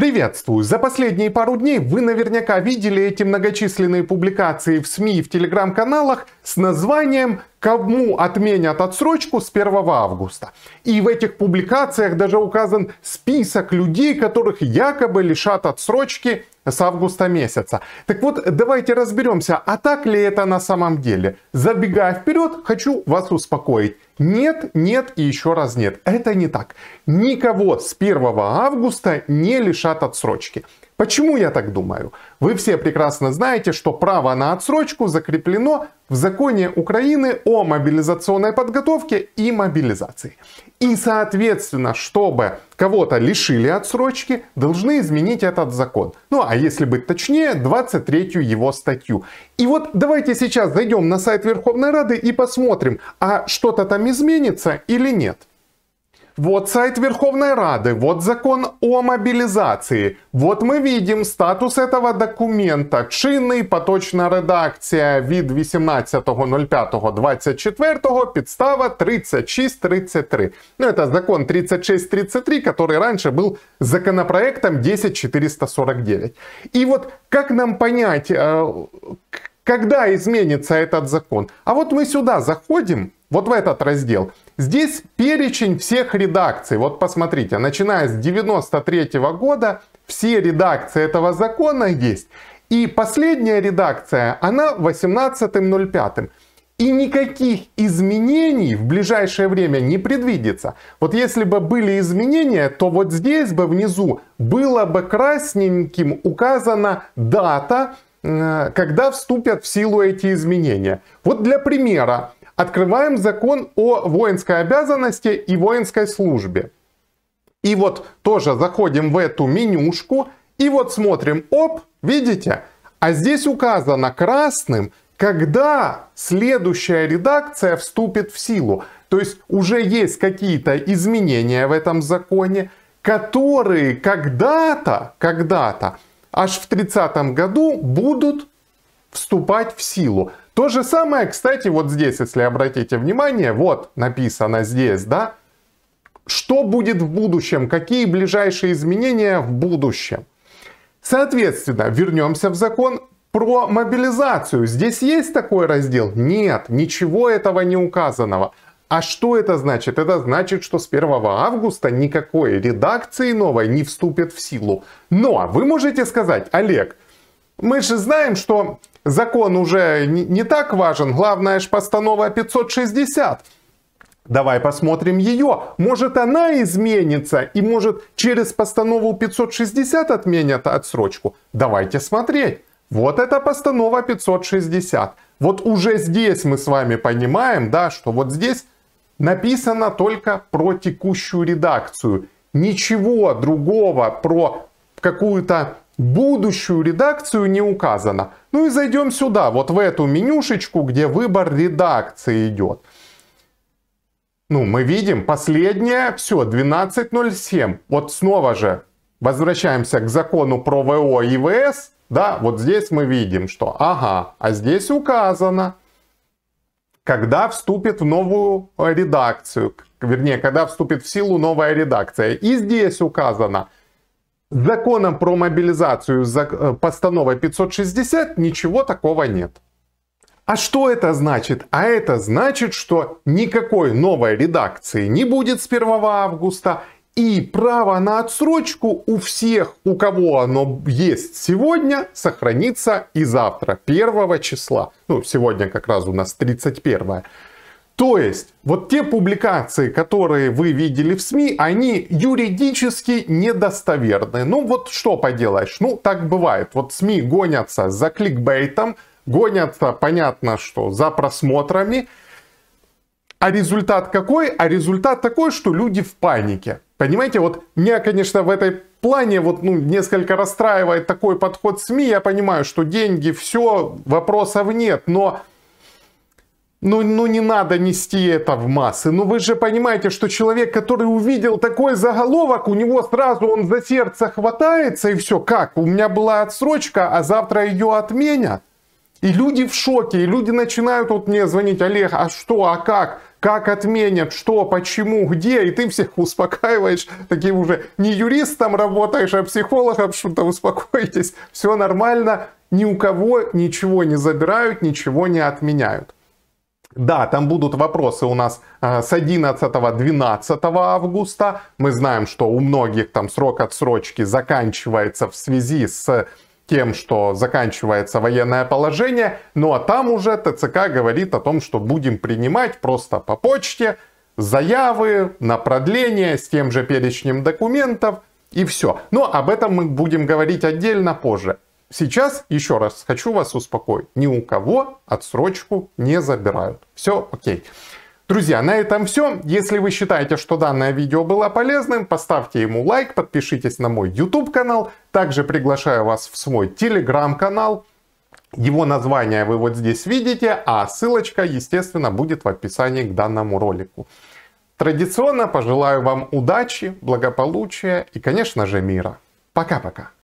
Приветствую! За последние пару дней вы наверняка видели эти многочисленные публикации в СМИ и в телеграм-каналах с названием кому отменят отсрочку с 1 августа. И в этих публикациях даже указан список людей, которых якобы лишат отсрочки с августа месяца. Так вот, давайте разберемся, а так ли это на самом деле. Забегая вперед, хочу вас успокоить. Нет, нет и еще раз нет. Это не так. Никого с 1 августа не лишат отсрочки. Почему я так думаю? Вы все прекрасно знаете, что право на отсрочку закреплено в законе Украины о мобилизационной подготовке и мобилизации. И, соответственно, чтобы кого-то лишили отсрочки, должны изменить этот закон. Ну, а если быть точнее, 23-ю его статью. И вот давайте сейчас зайдем на сайт Верховной Рады и посмотрим, а что-то там изменится или нет. Вот сайт Верховной Рады, вот закон о мобилизации. Вот мы видим статус этого документа. Чинний поточна редакція від 18.05.24, підстава 36.33. Ну, это закон 36.33, который раньше был законопроектом 10.449. И вот как нам понять, э, когда изменится этот закон? А вот мы сюда заходим, вот в этот раздел. Здесь перечень всех редакций. Вот посмотрите, начиная с 93 года все редакции этого закона есть. И последняя редакция, она 18.05. И никаких изменений в ближайшее время не предвидится. Вот если бы были изменения, то вот здесь бы внизу было бы красненьким указана дата Э, когда вступят в силу эти изменения. Вот для примера открываем закон о воинской обязанности и воинской службе. И вот тоже заходим в эту менюшку и вот смотрим, оп, видите? А здесь указано красным, когда следующая редакция вступит в силу. То есть уже есть какие-то изменения в этом законе, которые когда-то, когда-то аж в 30 году будут вступать в силу. То же самое, кстати, вот здесь, если обратите внимание, вот написано здесь, да, что будет в будущем, какие ближайшие изменения в будущем. Соответственно, вернемся в закон про мобилизацию. Здесь есть такой раздел? Нет, ничего этого не указанного. А что это значит? Это значит, что с 1 августа никакой редакции новой не вступит в силу. Но вы можете сказать, Олег, мы же знаем, что закон уже не так важен, главное же постанова 560. Давай посмотрим ее. Может она изменится и может через постанову 560 отменят отсрочку. Давайте смотреть. Вот это постанова 560. Вот уже здесь мы с вами понимаем, да, что вот здесь написано только про текущую редакцию. Ничего другого про какую-то будущую редакцию не указано. Ну и зайдем сюда, вот в эту менюшечку, где выбор редакции идет. Ну, мы видим, последнее, все, 12.07. Вот снова же возвращаемся к закону про ВО и ВС. Да, вот здесь мы видим, что ага, а здесь указано – когда вступит в новую редакцию, вернее, когда вступит в силу новая редакция. И здесь указано, законом про мобилизацию, э, постановой 560 ничего такого нет. А что это значит? А это значит, что никакой новой редакции не будет с 1 августа, и право на отсрочку у всех, у кого оно есть сегодня, сохранится и завтра, 1 числа. Ну, сегодня как раз у нас 31. То есть, вот те публикации, которые вы видели в СМИ, они юридически недостоверны. Ну вот что поделаешь, ну так бывает. Вот СМИ гонятся за кликбейтом, гонятся, понятно что, за просмотрами. А результат какой? А результат такой, что люди в панике. Понимаете, вот меня, конечно, в этой плане вот ну, несколько расстраивает такой подход СМИ. Я понимаю, что деньги, все, вопросов нет, но ну, ну не надо нести это в массы. Ну вы же понимаете, что человек, который увидел такой заголовок, у него сразу он за сердце хватается и все. Как? У меня была отсрочка, а завтра ее отменят. И люди в шоке, и люди начинают вот мне звонить, Олег, а что, а как? как отменят, что, почему, где, и ты всех успокаиваешь, таким уже не юристом работаешь, а психологом, что-то успокойтесь, все нормально, ни у кого ничего не забирают, ничего не отменяют. Да, там будут вопросы у нас а, с 11-12 августа. Мы знаем, что у многих там срок отсрочки заканчивается в связи с тем, что заканчивается военное положение. Ну а там уже ТЦК говорит о том, что будем принимать просто по почте заявы на продление с тем же перечнем документов и все. Но об этом мы будем говорить отдельно позже. Сейчас еще раз хочу вас успокоить. Ни у кого отсрочку не забирают. Все окей. Okay. Друзья, на этом все. Если вы считаете, что данное видео было полезным, поставьте ему лайк, подпишитесь на мой YouTube канал. Также приглашаю вас в свой Telegram канал. Его название вы вот здесь видите, а ссылочка, естественно, будет в описании к данному ролику. Традиционно пожелаю вам удачи, благополучия и, конечно же, мира. Пока-пока.